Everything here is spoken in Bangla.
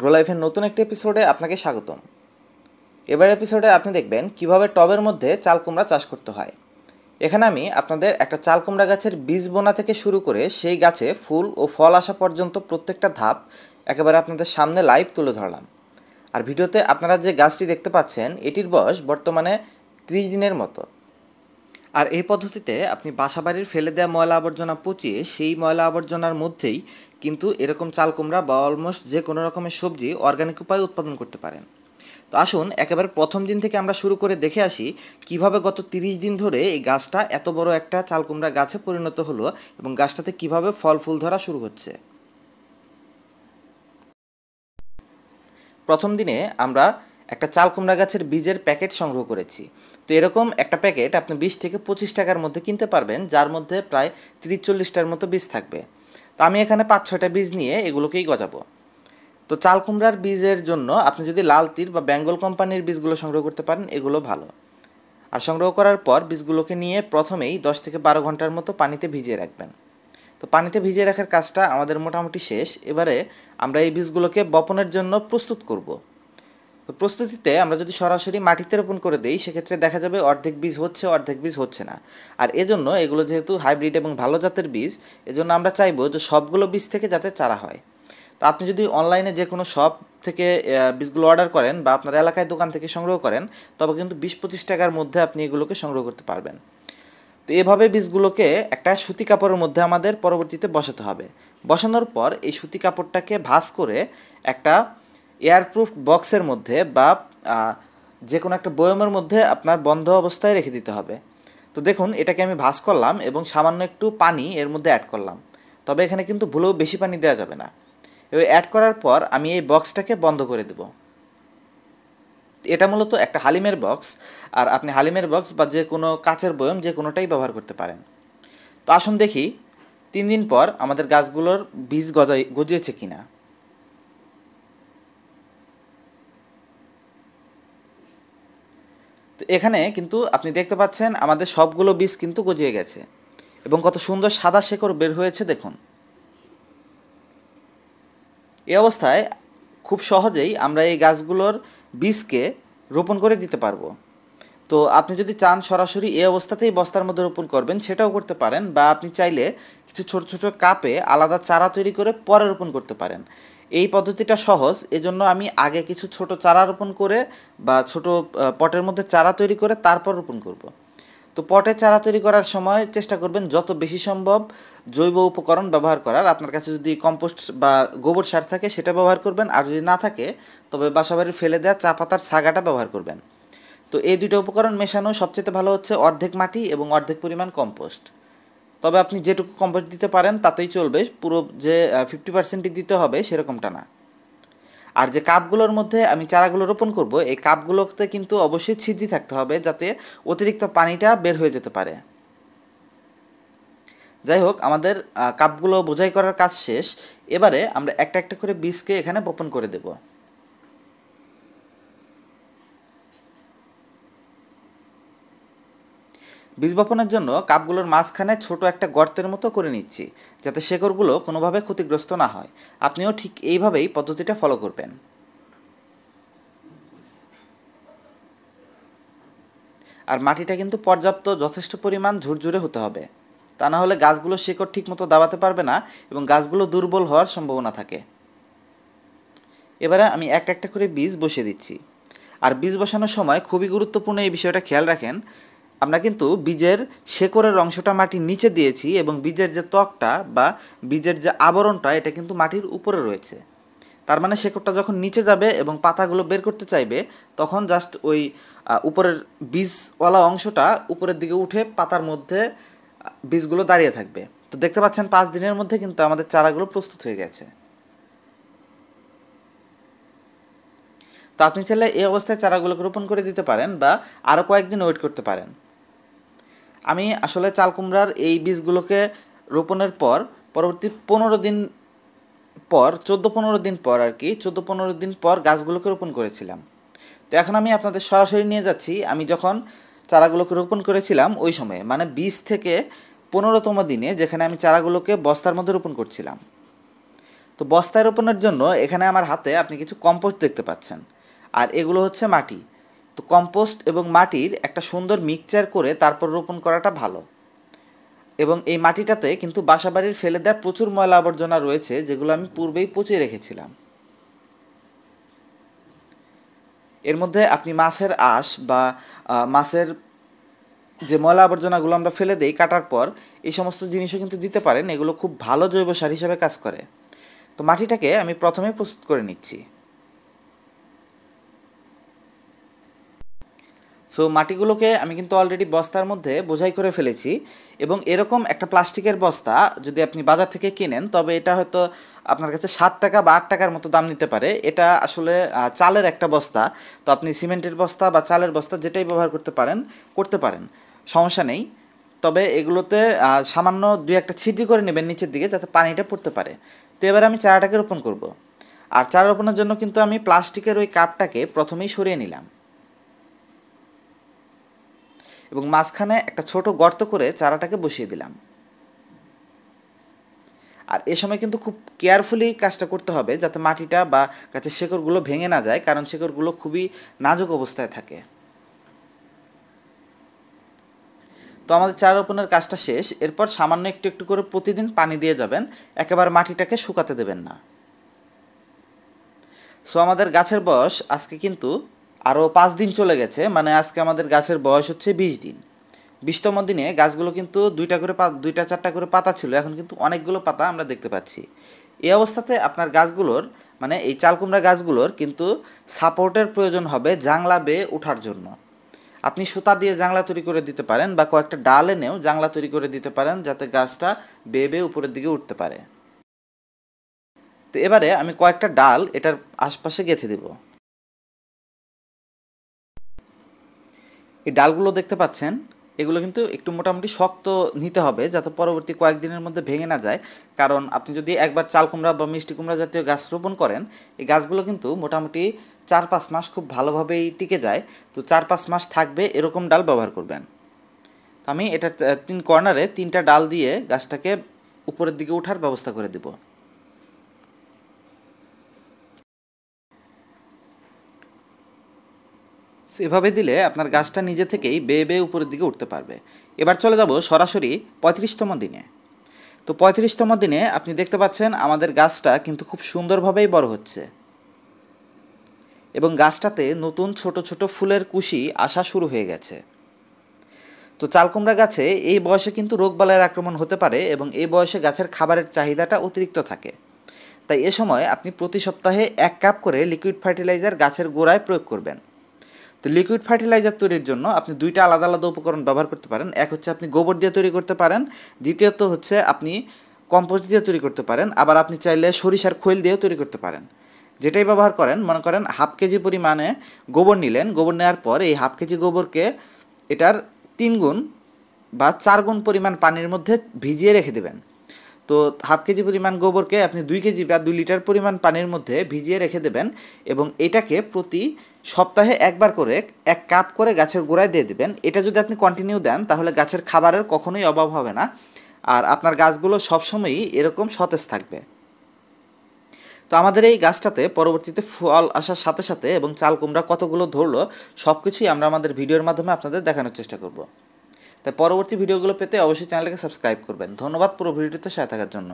গ্রো লাইফের নতুন একটি এপিসোডে আপনাকে স্বাগতম এবার এপিসোডে আপনি দেখবেন কিভাবে টবের মধ্যে চাল কুমড়া চাষ করতে হয় এখানে আমি আপনাদের একটা চাল কুমড়া গাছের বীজ বোনা থেকে শুরু করে সেই গাছে ফুল ও ফল আসা পর্যন্ত প্রত্যেকটা ধাপ একেবারে আপনাদের সামনে লাইভ তুলে ধরলাম আর ভিডিওতে আপনারা যে গাছটি দেখতে পাচ্ছেন এটির বয়স বর্তমানে ত্রিশ দিনের মতো আর এই পদ্ধতিতে আপনি বাসাবাড়ির ফেলে দেওয়া ময়লা আবর্জনা পচিয়ে সেই ময়লা আবর্জনার মধ্যেই কিন্তু এরকম চাল কুমড়া বা অলমোস্ট যে কোনো রকমের সবজি অর্গানিক উপায়ে উৎপাদন করতে পারেন তো আসুন একেবারে প্রথম দিন থেকে আমরা শুরু করে দেখে আসি কিভাবে গত তিরিশ দিন ধরে এই গাছটা এত বড় একটা চাল কুমড়া গাছে পরিণত হলো এবং গাছটাতে কিভাবে ফল ফুল ধরা শুরু হচ্ছে প্রথম দিনে আমরা একটা চাল কুমড়া গাছের বীজের প্যাকেট সংগ্রহ করেছি তো এরকম একটা প্যাকেট আপনি বিশ থেকে পঁচিশ টাকার মধ্যে কিনতে পারবেন যার মধ্যে প্রায় তিরিশ চল্লিশটার মতো বীজ থাকবে তো আমি এখানে পাঁচ ছয়টা বীজ নিয়ে এগুলোকেই গজাবো তো চাল কুমড়ার বীজের জন্য আপনি যদি লাল তীর বা বেঙ্গল কোম্পানির বীজগুলো সংগ্রহ করতে পারেন এগুলো ভালো আর সংগ্রহ করার পর বীজগুলোকে নিয়ে প্রথমেই দশ থেকে বারো ঘন্টার মতো পানিতে ভিজিয়ে রাখবেন তো পানিতে ভিজিয়ে রাখার কাজটা আমাদের মোটামুটি শেষ এবারে আমরা এই বীজগুলোকে বপনের জন্য প্রস্তুত করবো তো প্রস্তুতিতে আমরা যদি সরাসরি মাটিতে রোপণ করে দিই সেক্ষেত্রে দেখা যাবে অর্ধেক বীজ হচ্ছে অর্ধেক বীজ হচ্ছে না আর এজন্য এগুলো যেহেতু হাইব্রিড এবং ভালো জাতের বীজ এজন্য আমরা চাইবো যে সবগুলো বীজ থেকে যাতে চারা হয় তো আপনি যদি অনলাইনে যে কোনো সব থেকে বীজগুলো অর্ডার করেন বা আপনার এলাকায় দোকান থেকে সংগ্রহ করেন তবে কিন্তু বিশ পঁচিশ টাকার মধ্যে আপনি এগুলোকে সংগ্রহ করতে পারবেন তো এভাবে বীজগুলোকে একটা সুতি কাপড়ের মধ্যে আমাদের পরবর্তীতে বসাতে হবে বসানোর পর এই সুতি কাপড়টাকে ভাস করে একটা এয়ারপ্রুফ বক্সের মধ্যে বা যে কোনো একটা বয়মের মধ্যে আপনার বন্ধ অবস্থায় রেখে দিতে হবে তো দেখুন এটাকে আমি ভাস করলাম এবং সামান্য একটু পানি এর মধ্যে অ্যাড করলাম তবে এখানে কিন্তু ভুলেও বেশি পানি দেওয়া যাবে না এবার অ্যাড করার পর আমি এই বক্সটাকে বন্ধ করে দেব এটা মূলত একটা হালিমের বক্স আর আপনি হালিমের বক্স বা যে কোনো কাচের বয়ম যে কোনোটাই ব্যবহার করতে পারেন তো আসুন দেখি তিন দিন পর আমাদের গাছগুলোর বীজ গজাই গজিয়েছে কিনা তো এখানে কিন্তু আপনি দেখতে পাচ্ছেন আমাদের সবগুলো বীজ কিন্তু গজিয়ে গেছে এবং কত সুন্দর সাদা শেকড় বের হয়েছে দেখুন এই অবস্থায় খুব সহজেই আমরা এই গাছগুলোর বীজকে রোপণ করে দিতে পারবো তো আপনি যদি চান সরাসরি এই অবস্থাতেই বস্তার মধ্যে রোপণ করবেন সেটাও করতে পারেন বা আপনি চাইলে কিছু ছোট ছোট কাপে আলাদা চারা তৈরি করে পরে রোপণ করতে পারেন এই পদ্ধতিটা সহজ এজন্য আমি আগে কিছু ছোট চারা রোপণ করে বা ছোট পটের মধ্যে চারা তৈরি করে তারপর রোপণ করব। তো পটে চারা তৈরি করার সময় চেষ্টা করবেন যত বেশি সম্ভব জৈব উপকরণ ব্যবহার করার আপনার কাছে যদি কম্পোস্ট বা গোবর সার থাকে সেটা ব্যবহার করবেন আর যদি না থাকে তবে বাসাবাড়ি ফেলে দেওয়া চা পাতার ছাগাটা ব্যবহার করবেন তো এই দুটো উপকরণ মেশানো সবচেয়ে ভালো হচ্ছে অর্ধেক মাটি এবং অর্ধেক পরিমাণ কম্পোস্ট তবে আপনি যেটুকু কম্পোস্ট দিতে পারেন তাতেই চলবে পুরো যে ফিফটি পার্সেন্টই দিতে হবে সেরকমটা না আর যে কাপগুলোর মধ্যে আমি চারাগুলো রোপণ করব এই কাপগুলোতে কিন্তু অবশ্যই ছিদ্রি থাকতে হবে যাতে অতিরিক্ত পানিটা বের হয়ে যেতে পারে যাই হোক আমাদের কাপগুলো বোঝাই করার কাজ শেষ এবারে আমরা একটা একটা করে বীজকে এখানে বপন করে দেবো বীজ বপনের জন্য কাপগুলোর মাঝখানে ছোট একটা গর্তের মতো করে নিচ্ছি যাতে শেকড়গুলো কোনোভাবে ক্ষতিগ্রস্ত না হয় আপনিও ঠিক এইভাবেই পদ্ধতিটা ফলো করবেন আর মাটিটা কিন্তু পর্যাপ্ত যথেষ্ট পরিমাণ ঝুরঝুরে হতে হবে তা না হলে গাছগুলো শিকড় ঠিকমতো দাবাতে পারবে না এবং গাছগুলো দুর্বল হওয়ার সম্ভাবনা থাকে এবারে আমি একটা একটা করে বীজ বসিয়ে দিচ্ছি আর বীজ বসানোর সময় খুবই গুরুত্বপূর্ণ এই বিষয়টা খেয়াল রাখেন আমরা কিন্তু বীজের শেকড়ের অংশটা মাটির নিচে দিয়েছি এবং বীজের যে ত্বকটা বা বীজের যে আবরণটা এটা কিন্তু মাটির উপরে রয়েছে তার মানে শেকড়টা যখন নিচে যাবে এবং পাতাগুলো বের করতে চাইবে তখন জাস্ট ওই উপরের বীজওয়ালা অংশটা উপরের দিকে উঠে পাতার মধ্যে বীজগুলো দাঁড়িয়ে থাকবে তো দেখতে পাচ্ছেন পাঁচ দিনের মধ্যে কিন্তু আমাদের চারাগুলো প্রস্তুত হয়ে গেছে তো আপনি চাইলে এই অবস্থায় চারাগুলোকে রোপণ করে দিতে পারেন বা আরও কয়েকদিন ওয়েট করতে পারেন আমি আসলে চাল কুমড়ার এই বীজগুলোকে রোপণের পর পরবর্তী পনেরো দিন পর চোদ্দো পনেরো দিন পর আর কি চোদ্দো পনেরো দিন পর গাছগুলোকে রোপণ করেছিলাম তো এখন আমি আপনাদের সরাসরি নিয়ে যাচ্ছি আমি যখন চারাগুলোকে রোপণ করেছিলাম ওই সময়ে মানে বীজ থেকে পনেরোতম দিনে যেখানে আমি চারাগুলোকে বস্তার মধ্যে রোপণ করছিলাম তো বস্তায় রোপণের জন্য এখানে আমার হাতে আপনি কিছু কম্পোস্ট দেখতে পাচ্ছেন আর এগুলো হচ্ছে মাটি তো কম্পোস্ট এবং মাটির একটা সুন্দর মিক্সচার করে তারপর রোপণ করাটা ভালো এবং এই মাটিটাতে কিন্তু বাসাবাড়ির ফেলে দেওয়া প্রচুর ময়লা আবর্জনা রয়েছে যেগুলো আমি পূর্বেই পচিয়ে রেখেছিলাম এর মধ্যে আপনি মাছের আঁশ বা মাছের যে ময়লা আবর্জনাগুলো আমরা ফেলে দেই কাটার পর এই সমস্ত জিনিসও কিন্তু দিতে পারেন এগুলো খুব ভালো জৈব সার হিসাবে কাজ করে তো মাটিটাকে আমি প্রথমে প্রস্তুত করে নিচ্ছি সো মাটিগুলোকে আমি কিন্তু অলরেডি বস্তার মধ্যে বোঝাই করে ফেলেছি এবং এরকম একটা প্লাস্টিকের বস্তা যদি আপনি বাজার থেকে কিনেন তবে এটা হয়তো আপনার কাছে সাত টাকা বা আট টাকার মতো দাম নিতে পারে এটা আসলে চালের একটা বস্তা তো আপনি সিমেন্টের বস্তা বা চালের বস্তা যেটাই ব্যবহার করতে পারেন করতে পারেন সমস্যা নেই তবে এগুলোতে সামান্য দুই একটা ছিটি করে নেবেন নিচের দিকে যাতে পানিটা পড়তে পারে তো এবার আমি চারাটাকে রোপণ করব। আর চারা রোপণের জন্য কিন্তু আমি প্লাস্টিকের ওই কাপটাকে প্রথমেই সরিয়ে নিলাম এবং মাঝখানে একটা ছোট গর্ত করে চারাটাকে বসিয়ে দিলাম আর এ সময় কিন্তু খুব কেয়ারফুলি কাজটা করতে হবে যাতে মাটিটা বা গাছের শেকড়গুলো ভেঙে না যায় কারণ শেকড়গুলো খুবই নাজুক অবস্থায় থাকে তো আমাদের চারা রোপণের কাজটা শেষ এরপর সামান্য একটু একটু করে প্রতিদিন পানি দিয়ে যাবেন একেবারে মাটিটাকে শুকাতে দেবেন না সো আমাদের গাছের বয়স আজকে কিন্তু আরও পাঁচ দিন চলে গেছে মানে আজকে আমাদের গাছের বয়স হচ্ছে বিশ দিন বিশতম দিনে গাছগুলো কিন্তু দুইটা করে দুইটা চারটা করে পাতা ছিল এখন কিন্তু অনেকগুলো পাতা আমরা দেখতে পাচ্ছি এই অবস্থাতে আপনার গাছগুলোর মানে এই চালকুমড়া গাছগুলোর কিন্তু সাপোর্টের প্রয়োজন হবে জাংলা বেয়ে ওঠার জন্য আপনি সুতা দিয়ে জাংলা তৈরি করে দিতে পারেন বা কয়েকটা ডাল এনেও জাংলা তৈরি করে দিতে পারেন যাতে গাছটা বেয়ে বেয়ে উপরের দিকে উঠতে পারে তো এবারে আমি কয়েকটা ডাল এটার আশপাশে গেঁথে দেবো এই ডালগুলো দেখতে পাচ্ছেন এগুলো কিন্তু একটু মোটামুটি শক্ত নিতে হবে যাতে পরবর্তী কয়েকদিনের মধ্যে ভেঙে না যায় কারণ আপনি যদি একবার চাল কুমড়া বা মিষ্টি কুমড়া জাতীয় গাছ রোপণ করেন এই গাছগুলো কিন্তু মোটামুটি চার পাঁচ মাস খুব ভালোভাবেই টিকে যায় তো চার পাঁচ মাস থাকবে এরকম ডাল ব্যবহার করবেন আমি এটা তিন কর্নারে তিনটা ডাল দিয়ে গাছটাকে উপরের দিকে ওঠার ব্যবস্থা করে দেবো এভাবে দিলে আপনার গাছটা নিজে থেকেই বেয়ে বেয়ে উপরের দিকে উঠতে পারবে এবার চলে যাব সরাসরি পঁয়ত্রিশতম দিনে তো পঁয়ত্রিশতম দিনে আপনি দেখতে পাচ্ছেন আমাদের গাছটা কিন্তু খুব সুন্দরভাবেই বড় হচ্ছে এবং গাছটাতে নতুন ছোট ছোট ফুলের কুশি আসা শুরু হয়ে গেছে তো চালকুমড়া গাছে এই বয়সে কিন্তু রোগবালাইয়ের আক্রমণ হতে পারে এবং এই বয়সে গাছের খাবারের চাহিদাটা অতিরিক্ত থাকে তাই এ সময় আপনি প্রতি সপ্তাহে এক কাপ করে লিকুইড ফার্টিলাইজার গাছের গোড়ায় প্রয়োগ করবেন তো লিকুইড ফার্টিলাইজার তৈরির জন্য আপনি দুইটা আলাদা আলাদা উপকরণ ব্যবহার করতে পারেন এক হচ্ছে আপনি গোবর দিয়ে তৈরি করতে পারেন দ্বিতীয়ত হচ্ছে আপনি কম্পোস্ট দিয়ে তৈরি করতে পারেন আবার আপনি চাইলে সরিষার খৈল দিয়েও তৈরি করতে পারেন যেটাই ব্যবহার করেন মনে করেন হাফ কেজি পরিমাণে গোবর নিলেন গোবর নেওয়ার পর এই হাফ কেজি গোবরকে এটার তিন গুণ বা চার গুণ পরিমাণ পানির মধ্যে ভিজিয়ে রেখে দেবেন তো হাফ কেজি পরিমাণ গোবরকে আপনি দুই কেজি বা দুই লিটার পরিমাণ পানির মধ্যে ভিজিয়ে রেখে দেবেন এবং এটাকে প্রতি সপ্তাহে একবার করে এক কাপ করে গাছের গোড়ায় দিয়ে দেবেন এটা যদি আপনি কন্টিনিউ দেন তাহলে গাছের খাবারের কখনোই অভাব হবে না আর আপনার গাছগুলো সবসময়ই এরকম সতেজ থাকবে তো আমাদের এই গাছটাতে পরবর্তীতে ফল আসার সাথে সাথে এবং চাল কুমড়া কতগুলো ধরলো সব কিছুই আমরা আমাদের ভিডিওর মাধ্যমে আপনাদের দেখানোর চেষ্টা করব তাই পরবর্তী ভিডিওগুলো পেতে অবশ্যই চ্যানেলটাকে সাবস্ক্রাইব করবেন ধন্যবাদ পুরো ভিডিওটিতে সাথে থাকার জন্য